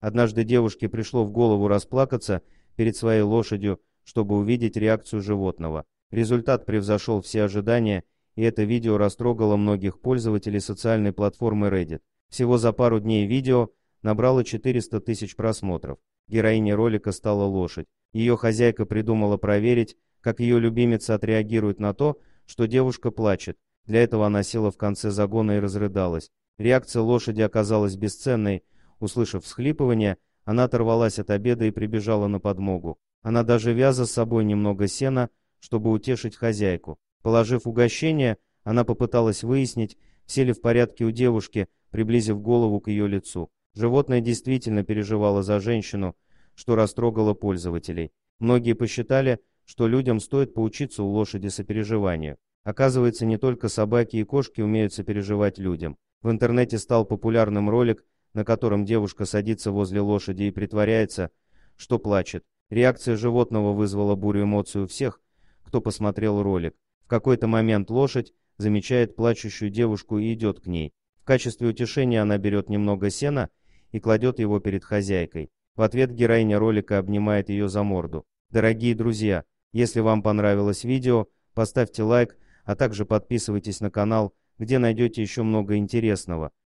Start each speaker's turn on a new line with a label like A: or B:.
A: Однажды девушке пришло в голову расплакаться перед своей лошадью, чтобы увидеть реакцию животного. Результат превзошел все ожидания, и это видео растрогало многих пользователей социальной платформы Reddit. Всего за пару дней видео набрало 400 тысяч просмотров. Героиней ролика стала лошадь. Ее хозяйка придумала проверить, как ее любимец отреагирует на то, что девушка плачет. Для этого она села в конце загона и разрыдалась. Реакция лошади оказалась бесценной, Услышав всхлипывание, она оторвалась от обеда и прибежала на подмогу. Она даже вяза с собой немного сена, чтобы утешить хозяйку. Положив угощение, она попыталась выяснить, все ли в порядке у девушки, приблизив голову к ее лицу. Животное действительно переживало за женщину, что растрогало пользователей. Многие посчитали, что людям стоит поучиться у лошади сопереживанию. Оказывается, не только собаки и кошки умеют сопереживать людям. В интернете стал популярным ролик, на котором девушка садится возле лошади и притворяется, что плачет. Реакция животного вызвала бурю эмоций у всех, кто посмотрел ролик. В какой-то момент лошадь замечает плачущую девушку и идет к ней. В качестве утешения она берет немного сена и кладет его перед хозяйкой. В ответ героиня ролика обнимает ее за морду. Дорогие друзья, если вам понравилось видео, поставьте лайк, а также подписывайтесь на канал, где найдете еще много интересного.